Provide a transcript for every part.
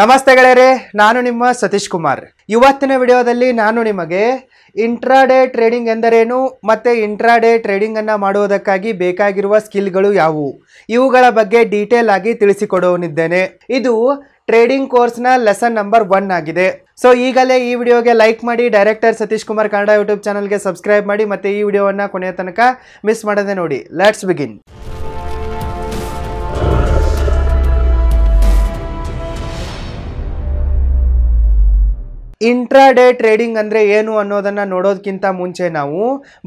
ನಮಸ್ತೆ ಗೆಳೆಯರೇ ನಾನು ನಿಮ್ಮ ಸತೀಶ್ ಕುಮಾರ್ ಇವತ್ತಿನ ವಿಡಿಯೋದಲ್ಲಿ ನಾನು ನಿಮಗೆ ಇಂಟ್ರಾಡೇ ಟ್ರೇಡಿಂಗ್ ಎಂದರೇನು ಮತ್ತು ಇಂಟ್ರಾಡೇ ಟ್ರೇಡಿಂಗನ್ನು ಮಾಡುವುದಕ್ಕಾಗಿ ಬೇಕಾಗಿರುವ ಸ್ಕಿಲ್ಗಳು ಯಾವುವು ಇವುಗಳ ಬಗ್ಗೆ ಡೀಟೇಲ್ ಆಗಿ ತಿಳಿಸಿಕೊಡುವನಿದ್ದೇನೆ ಇದು ಟ್ರೇಡಿಂಗ್ ಕೋರ್ಸ್ನ ಲೆಸನ್ ನಂಬರ್ ಒನ್ ಆಗಿದೆ ಸೊ ಈಗಲೇ ಈ ವಿಡಿಯೋಗೆ ಲೈಕ್ ಮಾಡಿ ಡೈರೆಕ್ಟರ್ ಸತೀಶ್ ಕುಮಾರ್ ಕನ್ನಡ ಯೂಟ್ಯೂಬ್ ಚಾನಲ್ಗೆ ಸಬ್ಸ್ಕ್ರೈಬ್ ಮಾಡಿ ಮತ್ತು ಈ ವಿಡಿಯೋವನ್ನು ಕೊನೆಯ ತನಕ ಮಿಸ್ ಮಾಡದೆ ನೋಡಿ let's begin intraday trading ಅಂದ್ರೆ ಏನು ಅನ್ನೋದನ್ನ ನೋಡೋದಕ್ಕಿಂತ ಮುಂಚೆ ನಾವು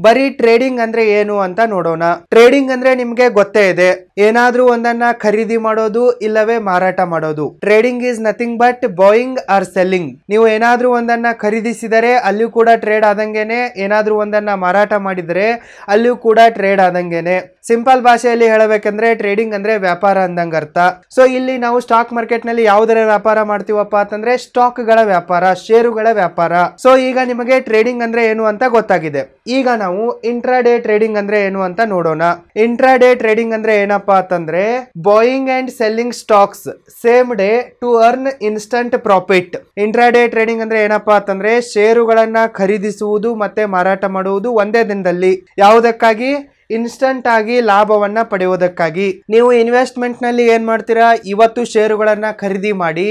ಬರೀ ಟ್ರೇಡಿಂಗ್ ಅಂದ್ರೆ ಏನು ಅಂತ ನೋಡೋಣ ಟ್ರೇಡಿಂಗ್ ಅಂದ್ರೆ ನಿಮ್ಗೆ ಗೊತ್ತೇ ಇದೆ ಏನಾದ್ರೂ ಒಂದನ್ನ ಖರೀದಿ ಮಾಡೋದು ಇಲ್ಲವೇ ಮಾರಾಟ ಮಾಡೋದು trading is nothing but buying or selling ನೀವು ಏನಾದ್ರೂ ಒಂದನ್ನ ಖರೀದಿಸಿದರೆ ಅಲ್ಲಿಯೂ ಕೂಡ ಟ್ರೇಡ್ ಆದಂಗೆನೆ ಏನಾದ್ರೂ ಒಂದನ್ನ ಮಾರಾಟ ಮಾಡಿದರೆ ಅಲ್ಲಿಯೂ ಕೂಡ ಟ್ರೇಡ್ ಆದಂಗೆನೆ ಸಿಂಪಲ್ ಭಾಷೆಯಲ್ಲಿ ಹೇಳಬೇಕಂದ್ರೆ ಟ್ರೇಡಿಂಗ್ ಅಂದ್ರೆ ವ್ಯಾಪಾರ ಅಂದಂಗ ಅರ್ಥ ಸೊ ಇಲ್ಲಿ ನಾವು ಸ್ಟಾಕ್ ಮಾರ್ಕೆಟ್ ನಲ್ಲಿ ಯಾವ್ದರ ವ್ಯಾಪಾರ ಮಾಡ್ತೀವಪ್ಪ ಅಂತಂದ್ರೆ ಸ್ಟಾಕ್ ಗಳ ವ್ಯಾಪಾರ ಷೇರುಗಳ ವ್ಯಾಪಾರ ಸೊ ಈಗ ನಿಮಗೆ ಟ್ರೇಡಿಂಗ್ ಅಂದ್ರೆ ಏನು ಅಂತ ಗೊತ್ತಾಗಿದೆ ಈಗ ನಾವು ಇಂಟ್ರಾಡೇ ಟ್ರೇಡಿಂಗ್ ಅಂದ್ರೆ ಏನು ಅಂತ ನೋಡೋಣ ಇಂಟ್ರಾಡೇ ಟ್ರೇಡಿಂಗ್ ಅಂದ್ರೆ ಏನಪ್ಪಾ ಅಂತಂದ್ರೆ buying and selling stocks same day to earn instant profit intraday trading ಅಂದ್ರೆ ಏನಪ್ಪಾ ಅಂತಂದ್ರೆ ಷೇರುಗಳನ್ನ ಖರೀದಿಸುವುದು ಮತ್ತೆ ಮಾರಾಟ ಮಾಡುವುದು ಒಂದೇ ದಿನದಲ್ಲಿ ಯಾವುದಕ್ಕಾಗಿ ಇನ್ಸ್ಟಂಟ್ ಆಗಿ ಲಾಭವನ್ನ ಪಡೆಯುವುದಕ್ಕಾಗಿ ನೀವು ಇನ್ವೆಸ್ಟ್ಮೆಂಟ್ ನಲ್ಲಿ ಏನ್ ಮಾಡ್ತೀರಾ ಇವತ್ತು ಷೇರುಗಳನ್ನು ಖರೀದಿ ಮಾಡಿ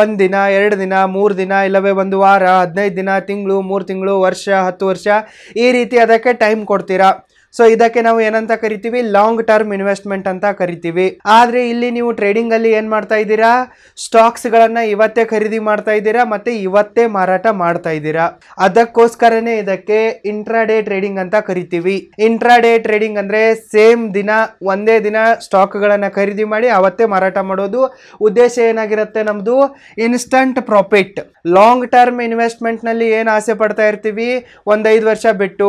ಒಂದ್ ದಿನ ಎರಡು ದಿನ ಮೂರು ದಿನ ಇಲ್ಲವೇ ಒಂದು ವಾರ ಹದಿನೈದು ದಿನ ತಿಂಗಳು ಮೂರು ತಿಂಗಳು ವರ್ಷ ಹತ್ತು ವರ್ಷ ಈ ರೀತಿ ಅದಕ್ಕೆ ಟೈಮ್ ಕೊಡ್ತೀರಾ ಸೊ ಇದಕ್ಕೆ ನಾವು ಏನಂತ ಕರಿತೀವಿ ಲಾಂಗ್ ಟರ್ಮ್ ಇನ್ವೆಸ್ಟ್ಮೆಂಟ್ ಅಂತ ಕರಿತೀವಿ ಆದರೆ ಇಲ್ಲಿ ನೀವು ಟ್ರೇಡಿಂಗ್ ಅಲ್ಲಿ ಏನು ಮಾಡ್ತಾ ಇದ್ದೀರಾ ಸ್ಟಾಕ್ಸ್ಗಳನ್ನು ಇವತ್ತೇ ಖರೀದಿ ಮಾಡ್ತಾ ಇದ್ದೀರಾ ಮತ್ತೆ ಇವತ್ತೇ ಮಾರಾಟ ಮಾಡ್ತಾ ಇದ್ದೀರಾ ಅದಕ್ಕೋಸ್ಕರನೇ ಇದಕ್ಕೆ ಇಂಟ್ರಾಡೇ ಟ್ರೇಡಿಂಗ್ ಅಂತ ಕರಿತೀವಿ ಇಂಟ್ರಾಡೇ ಟ್ರೇಡಿಂಗ್ ಅಂದರೆ ಸೇಮ್ ದಿನ ಒಂದೇ ದಿನ ಸ್ಟಾಕ್ಗಳನ್ನು ಖರೀದಿ ಮಾಡಿ ಅವತ್ತೇ ಮಾರಾಟ ಮಾಡೋದು ಉದ್ದೇಶ ಏನಾಗಿರುತ್ತೆ ನಮ್ಮದು ಇನ್ಸ್ಟಂಟ್ ಪ್ರಾಫಿಟ್ ಲಾಂಗ್ ಟರ್ಮ್ ಇನ್ವೆಸ್ಟ್ಮೆಂಟ್ನಲ್ಲಿ ಏನು ಆಸೆ ಪಡ್ತಾ ಇರ್ತೀವಿ ಒಂದೈದು ಐದು ವರ್ಷ ಬಿಟ್ಟು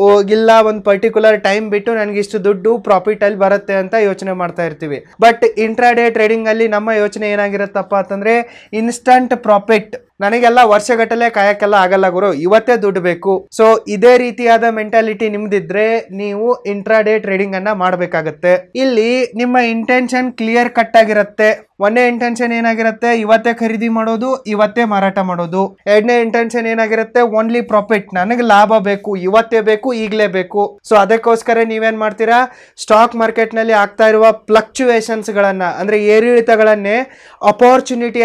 ಹೋಗಿಲ್ಲ ಒಂದು ಪರ್ಟಿಕ್ಯುಲರ್ ಟೈಮ್ ಬಿಟ್ಟು ನನಗೆ ಇಷ್ಟು ದುಡ್ಡು ಪ್ರಾಫಿಟಲ್ಲಿ ಬರುತ್ತೆ ಅಂತ ಯೋಚನೆ ಮಾಡ್ತಾ ಇರ್ತೀವಿ ಬಟ್ ಇಂಟ್ರಾಡೇ ಟ್ರೇಡಿಂಗಲ್ಲಿ ನಮ್ಮ ಯೋಚನೆ ಏನಾಗಿರತ್ತಪ್ಪ ಅಂತಂದರೆ ಇನ್ಸ್ಟಂಟ್ ಪ್ರಾಫಿಟ್ ನನಗೆಲ್ಲ ವರ್ಷಗಟ್ಟಲೆ ಕಾಯಕ್ಕೆಲ್ಲ ಆಗಲ್ಲ ಗುರು ಇವತ್ತೇ ದುಡ್ಡು ಬೇಕು ಸೊ ಇದೇ ರೀತಿಯಾದ ಮೆಂಟಾಲಿಟಿ ನಿಮ್ದಿದ್ರೆ ನೀವು ಇಂಟ್ರಾಡೇ ಟ್ರೇಡಿಂಗ್ ಅನ್ನ ಮಾಡಬೇಕಾಗತ್ತೆ ಇಲ್ಲಿ ನಿಮ್ಮ ಇಂಟೆನ್ಷನ್ ಕ್ಲಿಯರ್ ಕಟ್ ಆಗಿರುತ್ತೆ ಒಂದೇ ಇಂಟೆನ್ಷನ್ ಏನಾಗಿರುತ್ತೆ ಇವತ್ತೇ ಖರೀದಿ ಮಾಡೋದು ಇವತ್ತೇ ಮಾರಾಟ ಮಾಡೋದು ಎರಡನೇ ಇಂಟೆನ್ಷನ್ ಏನಾಗಿರುತ್ತೆ ಓನ್ಲಿ ಪ್ರಾಫಿಟ್ ನನಗೆ ಲಾಭ ಬೇಕು ಇವತ್ತೇ ಬೇಕು ಈಗಲೇ ಬೇಕು ಸೊ ಅದಕ್ಕೋಸ್ಕರ ನೀವೇನ್ ಮಾಡ್ತೀರಾ ಸ್ಟಾಕ್ ಮಾರ್ಕೆಟ್ ನಲ್ಲಿ ಆಗ್ತಾ ಇರುವ ಫ್ಲಕ್ಚುಯೇಷನ್ಸ್ ಗಳನ್ನ ಅಂದ್ರೆ ಏರಿಳಿತಗಳನ್ನೇ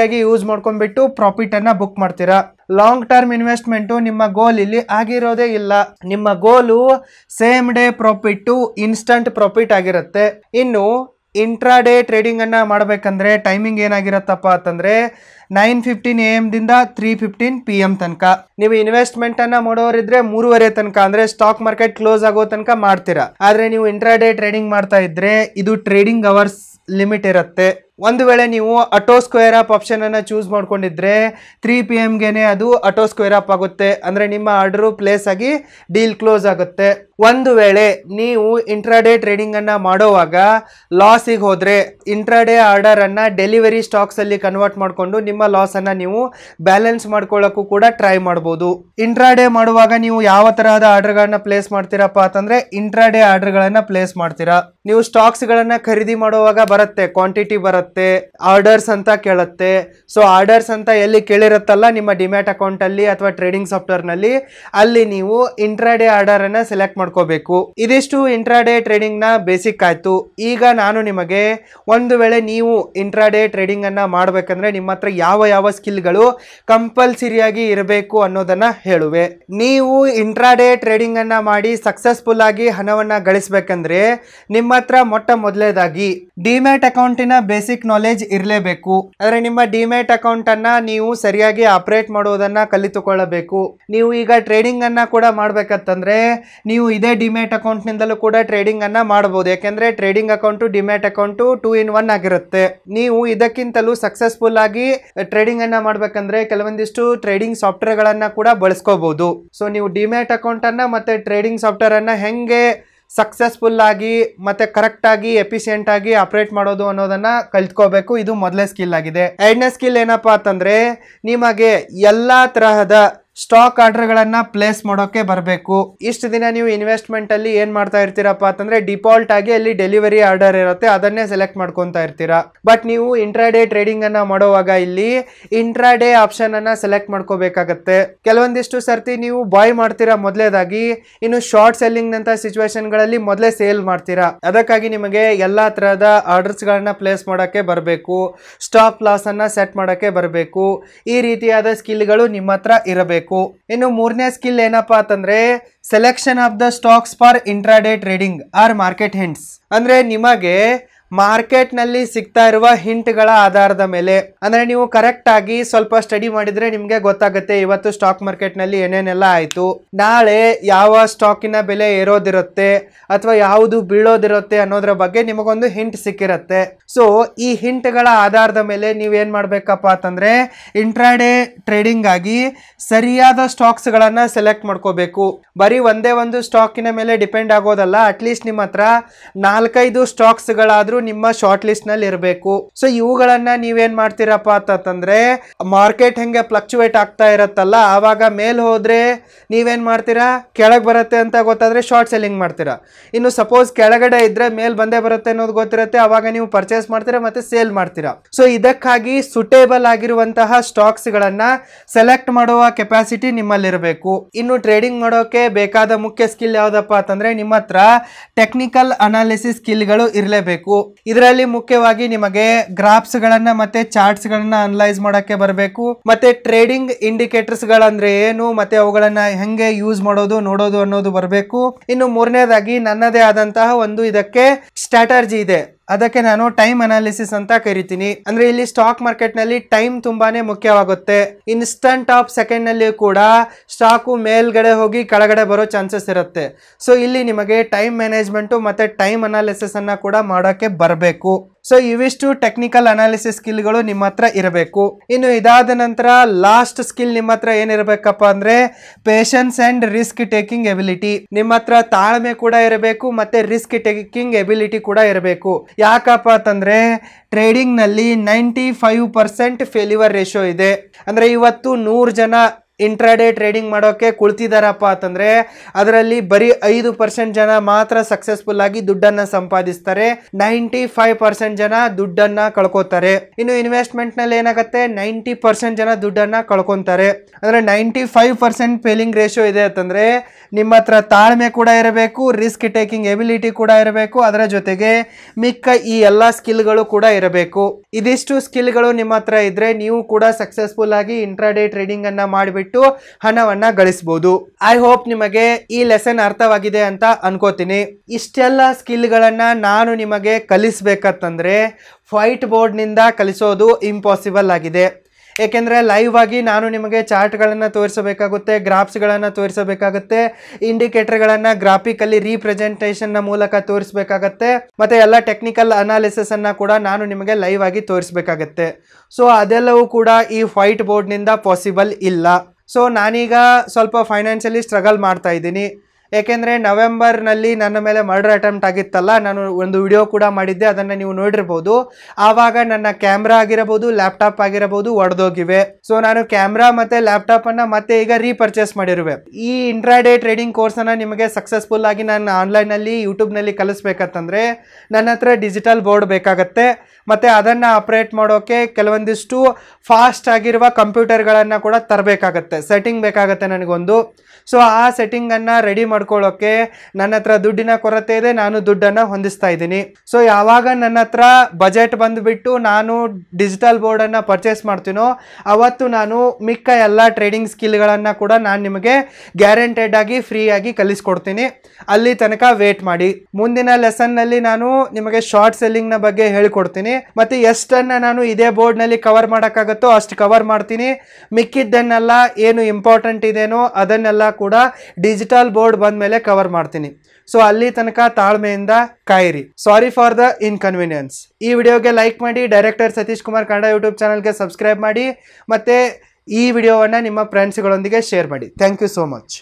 ಆಗಿ ಯೂಸ್ ಮಾಡ್ಕೊಂಡ್ಬಿಟ್ಟು ಪ್ರಾಫಿಟ್ ಅನ್ನ ಬುಕ್ ಮಾಡ್ತೀರಾ ಲಾಂಗ್ ಟರ್ಮ್ ಇನ್ವೆಸ್ಟ್ಮೆಂಟು ನಿಮ್ಮ ಗೋಲ್ ಇಲ್ಲಿ ಆಗಿರೋದೇ ಇಲ್ಲ ನಿಮ್ಮ goal same day profit instant profit ಆಗಿರುತ್ತೆ ಇನ್ನು ಇಂಟ್ರಾ ಡೇ ಟ್ರೇಡಿಂಗನ್ನು ಮಾಡಬೇಕಂದ್ರೆ ಟೈಮಿಂಗ್ ಏನಾಗಿರುತ್ತಪ್ಪ ಅಂತಂದರೆ ನೈನ್ ಫಿಫ್ಟೀನ್ ಎ ದಿಂದ ತ್ರೀ ಫಿಫ್ಟೀನ್ ಪಿ ಎಮ್ ತನಕ ನೀವು ಇನ್ವೆಸ್ಟ್ಮೆಂಟನ್ನು ಮಾಡೋರಿದ್ರೆ ಮೂರುವರೆ ತನಕ ಅಂದರೆ ಸ್ಟಾಕ್ ಮಾರ್ಕೆಟ್ ಕ್ಲೋಸ್ ಆಗೋ ತನಕ ಮಾಡ್ತೀರಾ ಆದರೆ ನೀವು ಇಂಟ್ರಾ ಡೇ ಟ್ರೇಡಿಂಗ್ ಮಾಡ್ತಾ ಇದ್ರೆ ಇದು ಟ್ರೇಡಿಂಗ್ ಅವರ್ಸ್ ಲಿಮಿಟ್ ಇರುತ್ತೆ ಒಂದು ವೇಳೆ ನೀವು ಅಟೋ ಸ್ಕ್ವೇರ್ ಆಪ್ ಆಪ್ಷನನ್ನು ಚೂಸ್ ಮಾಡ್ಕೊಂಡಿದ್ರೆ ತ್ರೀ ಪಿ ಎಮ್ಗೆ ಅದು ಅಟೋ ಸ್ಕ್ವೇರ್ ಆಪ್ ಆಗುತ್ತೆ ಅಂದರೆ ನಿಮ್ಮ ಆರ್ಡರ್ ಪ್ಲೇಸ್ ಆಗಿ ಡೀಲ್ ಕ್ಲೋಸ್ ಆಗುತ್ತೆ ಒಂದು ವೇಳೆ ನೀವು ಇಂಟ್ರಾಡೇ ಟ್ರೇಡಿಂಗನ್ನು ಮಾಡೋವಾಗ ಲಾಸಿಗೆ ಹೋದರೆ ಇಂಟ್ರಾಡೇ ಆರ್ಡರನ್ನು ಡೆಲಿವರಿ ಸ್ಟಾಕ್ಸಲ್ಲಿ ಕನ್ವರ್ಟ್ ಮಾಡಿಕೊಂಡು ನಿಮ್ಮ ಲಾಸನ್ನು ನೀವು ಬ್ಯಾಲೆನ್ಸ್ ಮಾಡ್ಕೊಳ್ಳೋಕ್ಕೂ ಕೂಡ ಟ್ರೈ ಮಾಡ್ಬೋದು ಇಂಟ್ರಾಡೇ ಮಾಡುವಾಗ ನೀವು ಯಾವ ತರಹದ ಆರ್ಡರ್ಗಳನ್ನು ಪ್ಲೇಸ್ ಮಾಡ್ತೀರಪ್ಪ ಅಂತಂದರೆ ಇಂಟ್ರಾಡೇ ಆರ್ಡರ್ಗಳನ್ನು ಪ್ಲೇಸ್ ಮಾಡ್ತೀರಾ ನೀವು ಸ್ಟಾಕ್ಸ್ಗಳನ್ನು ಖರೀದಿ ಮಾಡುವಾಗ ಬರುತ್ತೆ ಕ್ವಾಂಟಿಟಿ ಬರುತ್ತೆ ಕೇಳುತ್ತೆ ಆರ್ಡರ್ಸ್ ಅಂತ ಕೇಳುತ್ತೆ ಸೊ ಆರ್ಡರ್ಸ್ ಅಂತ ಎಲ್ಲಿ ಕೇಳಿರುತ್ತಲ್ಲ ನಿಮ್ಮ ಡಿಮ್ಯಾಟ್ ಅಕೌಂಟಲ್ಲಿ ಅಥವಾ ಟ್ರೇಡಿಂಗ್ ಸಾಫ್ಟ್ವೇರ್ನಲ್ಲಿ ಅಲ್ಲಿ ನೀವು ಇಂಟ್ರಾಡೇ ಆರ್ಡರನ್ನು ಸೆಲೆಕ್ಟ್ ಮಾಡ್ಕೋಬೇಕು ಇದಿಷ್ಟು ಇಂಟ್ರಾಡೇ ನ ಬೇಸಿಕ್ ಆಯಿತು ಈಗ ನಾನು ನಿಮಗೆ ಒಂದು ವೇಳೆ ನೀವು ಇಂಟ್ರಾಡೇ ಟ್ರೇಡಿಂಗನ್ನು ಮಾಡಬೇಕಂದ್ರೆ ನಿಮ್ಮ ಹತ್ರ ಯಾವ ಯಾವ ಸ್ಕಿಲ್ಗಳು ಕಂಪಲ್ಸರಿಯಾಗಿ ಇರಬೇಕು ಅನ್ನೋದನ್ನು ಹೇಳುವೆ ನೀವು ಇಂಟ್ರಾಡೇ ಟ್ರೇಡಿಂಗನ್ನು ಮಾಡಿ ಸಕ್ಸಸ್ಫುಲ್ ಆಗಿ ಹಣವನ್ನು ಗಳಿಸಬೇಕಂದ್ರೆ ನಿಮ್ಮ ಹತ್ರ ಮೊಟ್ಟ ಮೊದಲೇದಾಗಿ ಡಿಮ್ಯಾಟ್ ಅಕೌಂಟಿನ ಬೇಸಿಕ್ ಬೇಸಿಕ್ ನಾಲೆಜ್ ಇರಲೇಬೇಕು ಆದರೆ ನಿಮ್ಮ ಡಿಮ್ಯಾಟ್ ಅನ್ನ ನೀವು ಸರಿಯಾಗಿ ಆಪರೇಟ್ ಮಾಡೋದನ್ನು ಕಲಿತುಕೊಳ್ಳಬೇಕು ನೀವು ಈಗ ಟ್ರೇಡಿಂಗನ್ನು ಕೂಡ ಮಾಡಬೇಕಂತಂದ್ರೆ ನೀವು ಇದೇ ಡಿಮ್ಯಾಟ್ ಅಕೌಂಟ್ನಿಂದಲೂ ಕೂಡ ಟ್ರೇಡಿಂಗ್ ಅನ್ನ ಮಾಡಬಹುದು ಯಾಕೆಂದ್ರೆ trading account demat account two in one ಆಗಿರುತ್ತೆ ನೀವು ಇದಕ್ಕಿಂತಲೂ ಸಕ್ಸಸ್ಫುಲ್ ಆಗಿ ಟ್ರೇಡಿಂಗ್ ಅನ್ನ ಮಾಡಬೇಕಂದ್ರೆ ಕೆಲವೊಂದಿಷ್ಟು ಟ್ರೇಡಿಂಗ್ ಸಾಫ್ಟ್ವೇರ್ಗಳನ್ನು ಕೂಡ ಬಳಸ್ಕೋಬಹುದು ಸೊ ನೀವು ಡಿಮ್ಯಾಟ್ ಅನ್ನ ಮತ್ತೆ ಟ್ರೇಡಿಂಗ್ ಸಾಫ್ಟ್ವೇರ್ ಅನ್ನ ಹೆಂಗೆ ಸಕ್ಸಸ್ಫುಲ್ ಆಗಿ ಮತ್ತು ಕರೆಕ್ಟಾಗಿ ಆಗಿ ಆಪರೇಟ್ ಮಾಡೋದು ಅನ್ನೋದನ್ನು ಕಲ್ತ್ಕೋಬೇಕು ಇದು ಮೊದಲೇ ಸ್ಕಿಲ್ ಆಗಿದೆ ಎರಡನೇ ಸ್ಕಿಲ್ ಏನಪ್ಪ ಅಂತಂದರೆ ನಿಮಗೆ ಎಲ್ಲ ತರಹದ ಸ್ಟಾಕ್ ಆರ್ಡರ್ಗಳನ್ನು ಪ್ಲೇಸ್ ಮಾಡೋಕ್ಕೆ ಬರಬೇಕು ಇಷ್ಟು ದಿನ ನೀವು ಇನ್ವೆಸ್ಟ್ಮೆಂಟಲ್ಲಿ ಏನು ಮಾಡ್ತಾ ಇರ್ತೀರಪ್ಪ ಅಂತಂದರೆ ಡಿಫಾಲ್ಟ್ ಆಗಿ ಅಲ್ಲಿ ಡೆಲಿವರಿ ಆರ್ಡರ್ ಇರುತ್ತೆ ಅದನ್ನೇ ಸೆಲೆಕ್ಟ್ ಮಾಡ್ಕೊತಾ ಇರ್ತೀರಾ ಬಟ್ ನೀವು ಇಂಟ್ರಾಡೇ ಟ್ರೇಡಿಂಗನ್ನು ಮಾಡುವಾಗ ಇಲ್ಲಿ ಇಂಟ್ರಾಡೇ ಆಪ್ಷನನ್ನು ಸೆಲೆಕ್ಟ್ ಮಾಡ್ಕೋಬೇಕಾಗತ್ತೆ ಕೆಲವೊಂದಿಷ್ಟು ಸರ್ತಿ ನೀವು ಬಾಯ್ ಮಾಡ್ತೀರಾ ಮೊದಲೇದಾಗಿ ಇನ್ನು ಶಾರ್ಟ್ ಸೆಲ್ಲಿಂಗ್ನಂಥ ಸಿಚುವೇಶನ್ಗಳಲ್ಲಿ ಮೊದಲೇ ಸೇಲ್ ಮಾಡ್ತೀರಾ ಅದಕ್ಕಾಗಿ ನಿಮಗೆ ಎಲ್ಲ ಥರದ ಗಳನ್ನ ಪ್ಲೇಸ್ ಮಾಡೋಕ್ಕೆ ಬರಬೇಕು ಸ್ಟಾಪ್ ಲಾಸನ್ನು ಸೆಟ್ ಮಾಡೋಕ್ಕೆ ಬರಬೇಕು ಈ ರೀತಿಯಾದ ಸ್ಕಿಲ್ಗಳು ನಿಮ್ಮ ಹತ್ರ ಇರಬೇಕು ಮಾಡಬೇಕು ಇನ್ನು ಮೂರನೇ ಸ್ಕಿಲ್ ಏನಪ್ಪಾ ಅಂತಂದ್ರೆ selection of the stocks for intraday trading or market trends ಅಂದ್ರೆ ನಿಮಗೆ ಮಾರ್ಕೆಟ್ನಲ್ಲಿ ಸಿಗ್ತಾ ಇರುವ ಹಿಂಟ್ಗಳ ಆಧಾರದ ಮೇಲೆ ಅಂದರೆ ನೀವು ಕರೆಕ್ಟಾಗಿ ಸ್ವಲ್ಪ ಸ್ಟಡಿ ಮಾಡಿದರೆ ನಿಮಗೆ ಗೊತ್ತಾಗುತ್ತೆ ಇವತ್ತು ಸ್ಟಾಕ್ ಮಾರ್ಕೆಟ್ನಲ್ಲಿ ಏನೇನೆಲ್ಲ ಆಯಿತು ನಾಳೆ ಯಾವ ಸ್ಟಾಕಿನ ಬೆಲೆ ಏರೋದಿರುತ್ತೆ ಅಥವಾ ಯಾವುದು ಬೀಳೋದಿರುತ್ತೆ ಅನ್ನೋದ್ರ ಬಗ್ಗೆ ನಿಮಗೊಂದು ಹಿಂಟ್ ಸಿಕ್ಕಿರುತ್ತೆ ಸೊ ಈ ಹಿಂಟ್ಗಳ ಆಧಾರದ ಮೇಲೆ ನೀವೇನು ಮಾಡಬೇಕಪ್ಪ ಅಂತಂದರೆ ಇಂಟ್ರಾಡೇ ಟ್ರೇಡಿಂಗ್ ಆಗಿ ಸರಿಯಾದ ಸ್ಟಾಕ್ಸ್ಗಳನ್ನು ಸೆಲೆಕ್ಟ್ ಮಾಡ್ಕೋಬೇಕು ಬರೀ ಒಂದೇ ಒಂದು ಸ್ಟಾಕಿನ ಮೇಲೆ ಡಿಪೆಂಡ್ ಆಗೋದಲ್ಲ ಅಟ್ಲೀಸ್ಟ್ ನಿಮ್ಮ ಹತ್ರ ನಾಲ್ಕೈದು ಸ್ಟಾಕ್ಸ್ಗಳಾದರೂ ಇವರು ನಿಮ್ಮ ಶಾರ್ಟ್ ಲಿಸ್ಟ್ ನಲ್ಲಿ ಇರಬೇಕು ಸೊ ಇವುಗಳನ್ನ ನೀವೇನ್ ಮಾಡ್ತೀರಪ್ಪ ಅಂತಂದ್ರೆ ಮಾರ್ಕೆಟ್ ಹೆಂಗೆ ಫ್ಲಕ್ಚುವೇಟ್ ಆಗ್ತಾ ಇರತ್ತಲ್ಲ ಆವಾಗ ಮೇಲ್ ಹೋದ್ರೆ ನೀವೇನ್ ಮಾಡ್ತೀರಾ ಕೆಳಗೆ ಬರುತ್ತೆ ಅಂತ ಗೊತ್ತಾದ್ರೆ ಶಾರ್ಟ್ ಸೆಲ್ಲಿಂಗ್ ಮಾಡ್ತೀರಾ ಇನ್ನು ಸಪೋಸ್ ಕೆಳಗಡೆ ಇದ್ರೆ ಮೇಲ್ ಬಂದೇ ಬರುತ್ತೆ ಅನ್ನೋದು ಗೊತ್ತಿರುತ್ತೆ ಆವಾಗ ನೀವು ಪರ್ಚೇಸ್ ಮಾಡ್ತೀರಾ ಮತ್ತೆ ಸೇಲ್ ಮಾಡ್ತೀರಾ ಸೊ ಇದಕ್ಕಾಗಿ ಸುಟೇಬಲ್ ಆಗಿರುವಂತಹ ಸ್ಟಾಕ್ಸ್ ಗಳನ್ನ ಸೆಲೆಕ್ಟ್ ಮಾಡುವ ಕೆಪಾಸಿಟಿ ನಿಮ್ಮಲ್ಲಿರಬೇಕು ಇನ್ನು ಟ್ರೇಡಿಂಗ್ ಮಾಡೋಕೆ ಬೇಕಾದ ಮುಖ್ಯ ಸ್ಕಿಲ್ ಯಾವ್ದಪ್ಪ ಅಂತಂದ್ರೆ ನಿಮ್ಮ ಹತ್ರ ಟೆಕ್ನಿಕಲ್ ಅನಾಲಿಸಿಸ್ ಸ್ಕಿಲ್ಗಳು ಇರಲೇಬೇಕು ಇದರಲ್ಲಿ ಮುಖ್ಯವಾಗಿ ನಿಮಗೆ ಗ್ರಾಫ್ಸ್ ಗಳನ್ನ ಮತ್ತೆ ಚಾರ್ಟ್ಸ್ ಗಳನ್ನ ಅನಲೈಸ್ ಮಾಡೋಕೆ ಬರಬೇಕು ಮತ್ತೆ ಟ್ರೇಡಿಂಗ್ ಇಂಡಿಕೇಟರ್ಸ್ ಗಳಂದ್ರೆ ಏನು ಮತ್ತೆ ಅವುಗಳನ್ನ ಹೆಂಗೆ ಯೂಸ್ ಮಾಡೋದು ನೋಡೋದು ಅನ್ನೋದು ಬರಬೇಕು ಇನ್ನು ಮೂರನೇದಾಗಿ ನನ್ನದೇ ಆದಂತಹ ಒಂದು ಇದಕ್ಕೆ ಸ್ಟ್ರಾಟರ್ಜಿ ಇದೆ ಅದಕ್ಕೆ ನಾನು ಟೈಮ್ ಅನಾಲಿಸಿಸ್ ಅಂತ ಕರಿತೀನಿ ಅಂದ್ರೆ ಇಲ್ಲಿ ಸ್ಟಾಕ್ ಮಾರ್ಕೆಟ್ ನಲ್ಲಿ ಟೈಮ್ ತುಂಬಾನೇ ಮುಖ್ಯವಾಗುತ್ತೆ ಇನ್ಸ್ಟಂಟ್ ಆಫ್ ಸೆಕೆಂಡ್ ನಲ್ಲಿ ಕೂಡ ಸ್ಟಾಕು ಮೇಲ್ಗಡೆ ಹೋಗಿ ಕೆಳಗಡೆ ಬರೋ ಚಾನ್ಸಸ್ ಇರುತ್ತೆ ಸೊ ಇಲ್ಲಿ ನಿಮಗೆ ಟೈಮ್ ಮ್ಯಾನೇಜ್ಮೆಂಟು ಮತ್ತೆ ಟೈಮ್ ಅನಾಲಿಸಿಸ್ ಅನ್ನ ಕೂಡ ಮಾಡೋಕೆ ಬರಬೇಕು ಸೊ ಇವಿಷ್ಟು ಟೆಕ್ನಿಕಲ್ ಅನಾಲಿಸಿಸ್ ಸ್ಕಿಲ್ಗಳು ನಿಮ್ಮ ಹತ್ರ ಇರಬೇಕು ಇನ್ನು ಇದಾದ ನಂತರ ಲಾಸ್ಟ್ ಸ್ಕಿಲ್ ನಿಮ್ಮ ಹತ್ರ ಏನಿರಬೇಕಪ್ಪ ಅಂದ್ರೆ patience and risk taking ability ನಿಮ್ಮ ಹತ್ರ ತಾಳ್ಮೆ ಕೂಡ ಇರಬೇಕು ಮತ್ತೆ ರಿಸ್ಕ್ ಟೇಕಿಂಗ್ ಎಬಿಲಿಟಿ ಕೂಡ ಇರಬೇಕು ಯಾಕಪ್ಪ ಅಂತಂದ್ರೆ ಟ್ರೇಡಿಂಗ್ ನಲ್ಲಿ ninety five percent failure ratio ಇದೆ ಅಂದ್ರೆ ಇವತ್ತು ನೂರು ಜನ ಇಂಟ್ರಾಡೇ ಟ್ರೇಡಿಂಗ್ ಮಾಡೋಕ್ಕೆ ಕುಳಿತಿದ್ದಾರಪ್ಪ ಅಂತಂದರೆ ಅದರಲ್ಲಿ ಬರೀ ಐದು ಪರ್ಸೆಂಟ್ ಜನ ಮಾತ್ರ ಸಕ್ಸಸ್ಫುಲ್ ಆಗಿ ದುಡ್ಡನ್ನು ಸಂಪಾದಿಸ್ತಾರೆ ನೈಂಟಿ ಫೈವ್ ಪರ್ಸೆಂಟ್ ಜನ ದುಡ್ಡನ್ನು ಕಳ್ಕೊತಾರೆ ಇನ್ನು ಇನ್ವೆಸ್ಟ್ಮೆಂಟ್ನಲ್ಲಿ ಏನಾಗುತ್ತೆ ನೈಂಟಿ ಪರ್ಸೆಂಟ್ ಜನ ದುಡ್ಡನ್ನು ಕಳ್ಕೊತಾರೆ ಅಂದರೆ ninety five percent failing ratio ಇದೆ ಅಂತಂದರೆ ನಿಮ್ಮ ಹತ್ರ ತಾಳ್ಮೆ ಕೂಡ ಇರಬೇಕು ರಿಸ್ಕ್ ಟೇಕಿಂಗ್ ಎಬಿಲಿಟಿ ಕೂಡ ಇರಬೇಕು ಅದರ ಜೊತೆಗೆ ಮಿಕ್ಕ ಈ ಎಲ್ಲ ಸ್ಕಿಲ್ಗಳು ಕೂಡ ಇರಬೇಕು ಇದಿಷ್ಟು ಸ್ಕಿಲ್ಗಳು ನಿಮ್ಮ ಹತ್ರ ಇದ್ದರೆ ನೀವು ಕೂಡ ಸಕ್ಸಸ್ಫುಲ್ ಆಗಿ ಇಂಟ್ರಾಡೇ ಟ್ರೇಡಿಂಗನ್ನು ಮಾಡಿಬಿಟ್ಟು ಬಿಟ್ಟು ಹಣವನ್ನ ಗಳಿಸಬಹುದು ಐ ಹೋಪ್ ನಿಮಗೆ ಈ ಲೆಸನ್ ಅರ್ಥವಾಗಿದೆ ಅಂತ ಅನ್ಕೋತೀನಿ ಇಷ್ಟೆಲ್ಲ ಸ್ಕಿಲ್ಗಳನ್ನ ನಾನು ನಿಮಗೆ ಕಲಿಸ್ಬೇಕಂತಂದ್ರೆ ವೈಟ್ ನಿಂದ ಕಲಿಸೋದು ಇಂಪಾಸಿಬಲ್ ಆಗಿದೆ ಏಕೆಂದರೆ ಲೈವ್ ಆಗಿ ನಾನು ನಿಮಗೆ ಚಾರ್ಟ್ಗಳನ್ನು ತೋರಿಸಬೇಕಾಗುತ್ತೆ ಗ್ರಾಫ್ಸ್ಗಳನ್ನು ತೋರಿಸಬೇಕಾಗುತ್ತೆ ಇಂಡಿಕೇಟರ್ಗಳನ್ನು ಗ್ರಾಫಿಕಲ್ಲಿ ರೀಪ್ರೆಸೆಂಟೇಷನ್ನ ಮೂಲಕ ತೋರಿಸಬೇಕಾಗತ್ತೆ ಮತ್ತು ಎಲ್ಲ ಟೆಕ್ನಿಕಲ್ ಅನಾಲಿಸಿಸನ್ನು ಕೂಡ ನಾನು ನಿಮಗೆ ಲೈವ್ ಆಗಿ ತೋರಿಸಬೇಕಾಗತ್ತೆ ಸೊ ಅದೆಲ್ಲವೂ ಕೂಡ ಈ ವೈಟ್ ಬೋರ್ಡ್ನಿಂದ ಪಾಸಿಬಲ್ ಇಲ್ಲ ಸೊ ನಾನೀಗ ಸ್ವಲ್ಪ ಫೈನಾನ್ಷಿಯಲಿ ಸ್ಟ್ರಗಲ್ ಮಾಡ್ತಾ ಇದ್ದೀನಿ ಏಕೆಂದರೆ ನವೆಂಬರ್ನಲ್ಲಿ ನನ್ನ ಮೇಲೆ ಮರ್ಡರ್ ಅಟೆಂಪ್ಟ್ ಆಗಿತ್ತಲ್ಲ ನಾನು ಒಂದು ವಿಡಿಯೋ ಕೂಡ ಮಾಡಿದ್ದೆ ಅದನ್ನು ನೀವು ನೋಡಿರ್ಬೋದು ಆವಾಗ ನನ್ನ ಕ್ಯಾಮ್ರಾ ಆಗಿರಬಹುದು ಲ್ಯಾಪ್ಟಾಪ್ ಆಗಿರಬಹುದು ಒಡೆದೋಗಿವೆ ಸೊ ನಾನು ಕ್ಯಾಮ್ರಾ ಮತ್ತು ಲ್ಯಾಪ್ಟಾಪನ್ನು ಮತ್ತೆ ಈಗ ರೀಪರ್ಚೇಸ್ ಮಾಡಿರುವೆ ಈ ಇಂಟ್ರಾಡೇ ಟ್ರೇಡಿಂಗ್ ಕೋರ್ಸನ್ನು ನಿಮಗೆ ಸಕ್ಸಸ್ಫುಲ್ ಆಗಿ ನಾನು ಆನ್ಲೈನಲ್ಲಿ ಯೂಟ್ಯೂಬ್ನಲ್ಲಿ ಕಲಿಸ್ಬೇಕಂತಂದರೆ ನನ್ನ ಹತ್ರ ಡಿಜಿಟಲ್ ಬೋರ್ಡ್ ಬೇಕಾಗತ್ತೆ ಮತ್ತು ಅದನ್ನು ಆಪ್ರೇಟ್ ಮಾಡೋಕ್ಕೆ ಕೆಲವೊಂದಿಷ್ಟು ಫಾಸ್ಟ್ ಆಗಿರುವ ಕಂಪ್ಯೂಟರ್ಗಳನ್ನು ಕೂಡ ತರಬೇಕಾಗತ್ತೆ ಸೆಟ್ಟಿಂಗ್ ಬೇಕಾಗತ್ತೆ ನನಗೊಂದು ಸೊ ಆ ಸೆಟ್ಟಿಂಗನ್ನು ರೆಡಿ ಮಾಡಿ ಮಾಡ್ಕೊಳ್ಳೋಕ್ಕೆ ನನ್ನ ಹತ್ರ ದುಡ್ಡಿನ ಕೊರತೆ ಇದೆ ನಾನು ದುಡ್ಡನ್ನು ಹೊಂದಿಸ್ತಾ ಇದ್ದೀನಿ ಸೊ ಯಾವಾಗ ನನ್ನ ಹತ್ರ ಬಜೆಟ್ ಬಂದ್ಬಿಟ್ಟು ನಾನು ಡಿಜಿಟಲ್ ಬೋರ್ಡನ್ನು ಪರ್ಚೇಸ್ ಮಾಡ್ತೀನೋ ಅವತ್ತು ನಾನು ಮಿಕ್ಕ ಎಲ್ಲ ಟ್ರೇಡಿಂಗ್ ಸ್ಕಿಲ್ಗಳನ್ನು ಕೂಡ ನಾನು ನಿಮಗೆ ಗ್ಯಾರಂಟೆಡ್ ಆಗಿ ಫ್ರೀಯಾಗಿ ಕಲಿಸ್ಕೊಡ್ತೀನಿ ಅಲ್ಲಿ ತನಕ ವೇಟ್ ಮಾಡಿ ಮುಂದಿನ ನಲ್ಲಿ ನಾನು ನಿಮಗೆ ಶಾರ್ಟ್ ಸೆಲ್ಲಿಂಗ್ ನ ಬಗ್ಗೆ ಹೇಳಿಕೊಡ್ತೀನಿ ಮತ್ತೆ ಎಷ್ಟನ್ನು ನಾನು ಇದೇ ನಲ್ಲಿ ಕವರ್ ಮಾಡೋಕ್ಕಾಗತ್ತೋ ಅಷ್ಟು ಕವರ್ ಮಾಡ್ತೀನಿ ಮಿಕ್ಕಿದ್ದನ್ನೆಲ್ಲ ಏನು ಇಂಪಾರ್ಟೆಂಟ್ ಇದೇನೋ ಅದನ್ನೆಲ್ಲ ಕೂಡ ಡಿಜಿಟಲ್ ಬೋರ್ಡ್ ಬಂದ ಮೇಲೆ ಕವರ್ ಮಾಡ್ತೀನಿ ಸೊ ಅಲ್ಲಿ ತನಕ ತಾಳ್ಮೆಯಿಂದ ಕಾಯಿರಿ ಸಾರಿ ಫಾರ್ ದ ಇನ್ಕನ್ವೀನಿಯನ್ಸ್ ಈ ವಿಡಿಯೋಗೆ ಲೈಕ್ ಮಾಡಿ ಡೈರೆಕ್ಟರ್ ಸತೀಶ್ ಕುಮಾರ್ ಕಂಡ ಯೂಟ್ಯೂಬ್ ಚಾನಲ್ಗೆ ಸಬ್ಸ್ಕ್ರೈಬ್ ಮಾಡಿ ಮತ್ತೆ ಈ ವಿಡಿಯೋವನ್ನು ನಿಮ್ಮ ಫ್ರೆಂಡ್ಸ್ಗಳೊಂದಿಗೆ ಶೇರ್ ಮಾಡಿ ಥ್ಯಾಂಕ್ ಯು ಸೋ ಮಚ್